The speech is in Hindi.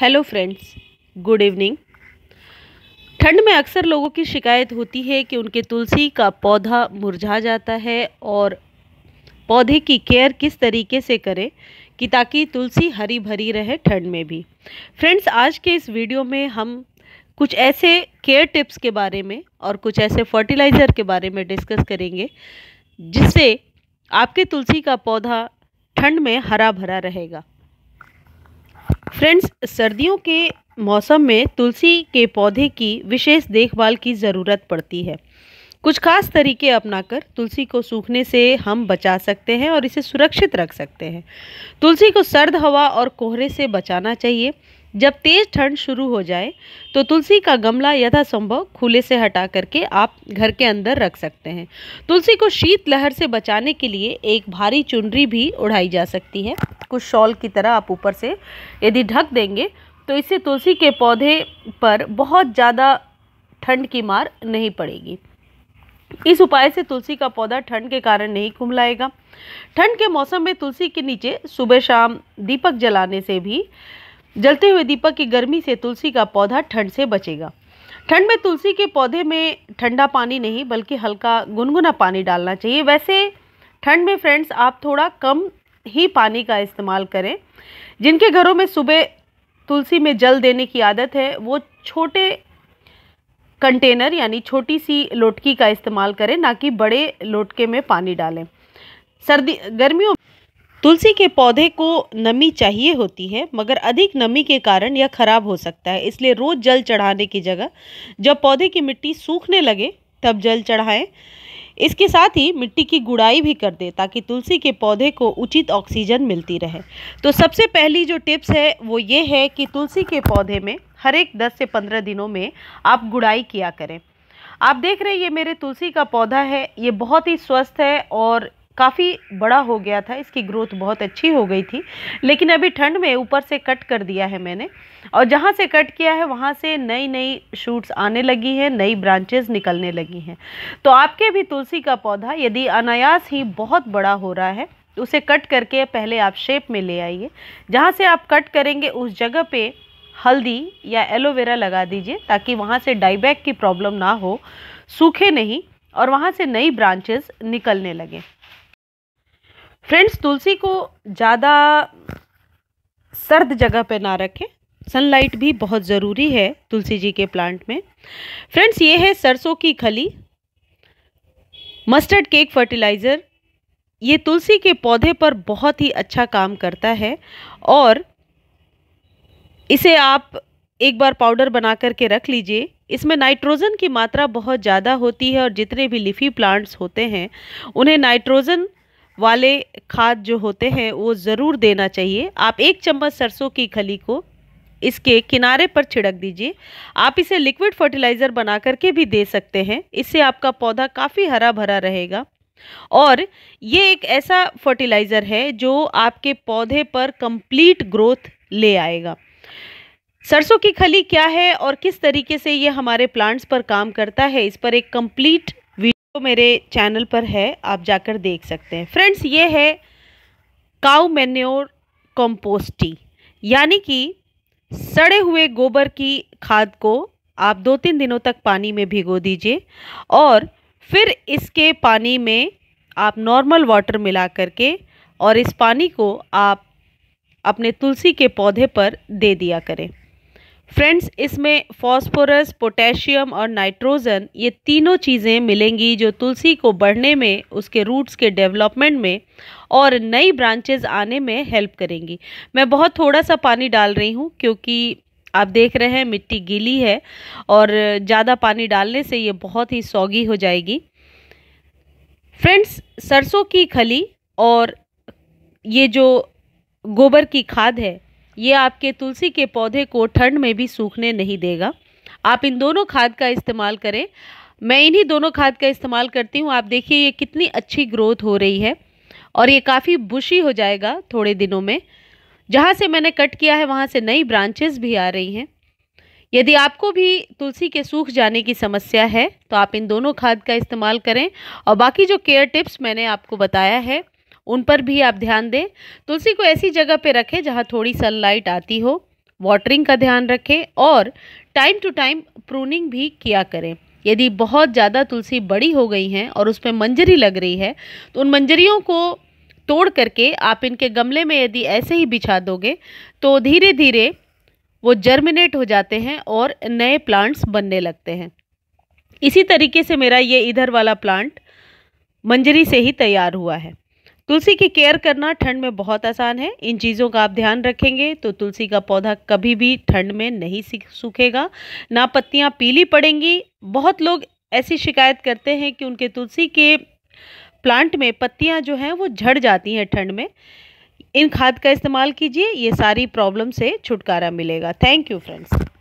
हेलो फ्रेंड्स गुड इवनिंग ठंड में अक्सर लोगों की शिकायत होती है कि उनके तुलसी का पौधा मुरझा जाता है और पौधे की केयर किस तरीके से करें कि ताकि तुलसी हरी भरी रहे ठंड में भी फ्रेंड्स आज के इस वीडियो में हम कुछ ऐसे केयर टिप्स के बारे में और कुछ ऐसे फर्टिलाइज़र के बारे में डिस्कस करेंगे जिससे आपके तुलसी का पौधा ठंड में हरा भरा रहेगा फ्रेंड्स सर्दियों के मौसम में तुलसी के पौधे की विशेष देखभाल की ज़रूरत पड़ती है कुछ खास तरीके अपनाकर तुलसी को सूखने से हम बचा सकते हैं और इसे सुरक्षित रख सकते हैं तुलसी को सर्द हवा और कोहरे से बचाना चाहिए जब तेज़ ठंड शुरू हो जाए तो तुलसी का गमला यथासंभव खुले से हटा करके आप घर के अंदर रख सकते हैं तुलसी को शीत लहर से बचाने के लिए एक भारी चुनरी भी उड़ाई जा सकती है कुछ शॉल की तरह आप ऊपर से यदि ढक देंगे तो इससे तुलसी के पौधे पर बहुत ज़्यादा ठंड की मार नहीं पड़ेगी इस उपाय से तुलसी का पौधा ठंड के कारण नहीं कुमलाएगा ठंड के मौसम में तुलसी के नीचे सुबह शाम दीपक जलाने से भी जलते हुए दीपक की गर्मी से तुलसी का पौधा ठंड से बचेगा ठंड में तुलसी के पौधे में ठंडा पानी नहीं बल्कि हल्का गुनगुना पानी डालना चाहिए वैसे ठंड में फ्रेंड्स आप थोड़ा कम ही पानी का इस्तेमाल करें जिनके घरों में सुबह तुलसी में जल देने की आदत है वो छोटे कंटेनर यानी छोटी सी लोटकी का इस्तेमाल करें ना कि बड़े लोटके में पानी डालें सर्दी गर्मियों तुलसी के पौधे को नमी चाहिए होती है मगर अधिक नमी के कारण यह खराब हो सकता है इसलिए रोज़ जल चढ़ाने की जगह जब पौधे की मिट्टी सूखने लगे तब जल चढ़ाएं इसके साथ ही मिट्टी की गुड़ाई भी कर दें ताकि तुलसी के पौधे को उचित ऑक्सीजन मिलती रहे तो सबसे पहली जो टिप्स है वो ये है कि तुलसी के पौधे में हर एक दस से पंद्रह दिनों में आप गुड़ाई किया करें आप देख रहे हैं ये मेरे तुलसी का पौधा है ये बहुत ही स्वस्थ है और काफ़ी बड़ा हो गया था इसकी ग्रोथ बहुत अच्छी हो गई थी लेकिन अभी ठंड में ऊपर से कट कर दिया है मैंने और जहाँ से कट किया है वहाँ से नई नई शूट्स आने लगी हैं नई ब्रांचेस निकलने लगी हैं तो आपके भी तुलसी का पौधा यदि अनायास ही बहुत बड़ा हो रहा है उसे कट करके पहले आप शेप में ले आइए जहाँ से आप कट करेंगे उस जगह पे हल्दी या एलोवेरा लगा दीजिए ताकि वहाँ से डाईबैक की प्रॉब्लम ना हो सूखे नहीं और वहाँ से नई ब्रांचेज निकलने लगें फ्रेंड्स तुलसी को ज़्यादा सर्द जगह पर ना रखें सनलाइट भी बहुत ज़रूरी है तुलसी जी के प्लांट में फ्रेंड्स ये है सरसों की खली मस्टर्ड केक फर्टिलाइज़र ये तुलसी के पौधे पर बहुत ही अच्छा काम करता है और इसे आप एक बार पाउडर बना करके रख लीजिए इसमें नाइट्रोजन की मात्रा बहुत ज़्यादा होती है और जितने भी लिफी प्लांट्स होते हैं उन्हें नाइट्रोजन वाले खाद जो होते हैं वो ज़रूर देना चाहिए आप एक चम्मच सरसों की खली को इसके किनारे पर छिड़क दीजिए आप इसे लिक्विड फर्टिलाइज़र बना करके भी दे सकते हैं इससे आपका पौधा काफ़ी हरा भरा रहेगा और ये एक ऐसा फर्टिलाइज़र है जो आपके पौधे पर कंप्लीट ग्रोथ ले आएगा सरसों की खली क्या है और किस तरीके से ये हमारे प्लांट्स पर काम करता है इस पर एक कंप्लीट तो मेरे चैनल पर है आप जाकर देख सकते हैं फ्रेंड्स ये है काउ मेन्योर कंपोस्टी यानी कि सड़े हुए गोबर की खाद को आप दो तीन दिनों तक पानी में भिगो दीजिए और फिर इसके पानी में आप नॉर्मल वाटर मिला करके और इस पानी को आप अपने तुलसी के पौधे पर दे दिया करें फ्रेंड्स इसमें फॉस्फोरस पोटेशियम और नाइट्रोजन ये तीनों चीज़ें मिलेंगी जो तुलसी को बढ़ने में उसके रूट्स के डेवलपमेंट में और नई ब्रांचेज आने में हेल्प करेंगी मैं बहुत थोड़ा सा पानी डाल रही हूँ क्योंकि आप देख रहे हैं मिट्टी गीली है और ज़्यादा पानी डालने से ये बहुत ही सौगी हो जाएगी फ्रेंड्स सरसों की खली और ये जो गोबर की खाद है ये आपके तुलसी के पौधे को ठंड में भी सूखने नहीं देगा आप इन दोनों खाद का इस्तेमाल करें मैं इन्हीं दोनों खाद का इस्तेमाल करती हूँ आप देखिए ये कितनी अच्छी ग्रोथ हो रही है और ये काफ़ी बुशी हो जाएगा थोड़े दिनों में जहाँ से मैंने कट किया है वहाँ से नई ब्रांचेस भी आ रही हैं यदि आपको भी तुलसी के सूख जाने की समस्या है तो आप इन दोनों खाद का इस्तेमाल करें और बाकी जो केयर टिप्स मैंने आपको बताया है उन पर भी आप ध्यान दें तुलसी को ऐसी जगह पर रखें जहाँ थोड़ी सनलाइट आती हो वाटरिंग का ध्यान रखें और टाइम टू टाइम प्रूनिंग भी किया करें यदि बहुत ज़्यादा तुलसी बड़ी हो गई हैं और उस पर मंजरी लग रही है तो उन मंजरियों को तोड़ करके आप इनके गमले में यदि ऐसे ही बिछा दोगे तो धीरे धीरे वो जर्मिनेट हो जाते हैं और नए प्लांट्स बनने लगते हैं इसी तरीके से मेरा ये इधर वाला प्लांट मंजरी से ही तैयार हुआ है तुलसी की केयर करना ठंड में बहुत आसान है इन चीज़ों का आप ध्यान रखेंगे तो तुलसी का पौधा कभी भी ठंड में नहीं सूखेगा ना पत्तियाँ पीली पड़ेंगी बहुत लोग ऐसी शिकायत करते हैं कि उनके तुलसी के प्लांट में पत्तियाँ जो हैं वो झड़ जाती हैं ठंड में इन खाद का इस्तेमाल कीजिए ये सारी प्रॉब्लम से छुटकारा मिलेगा थैंक यू फ्रेंड्स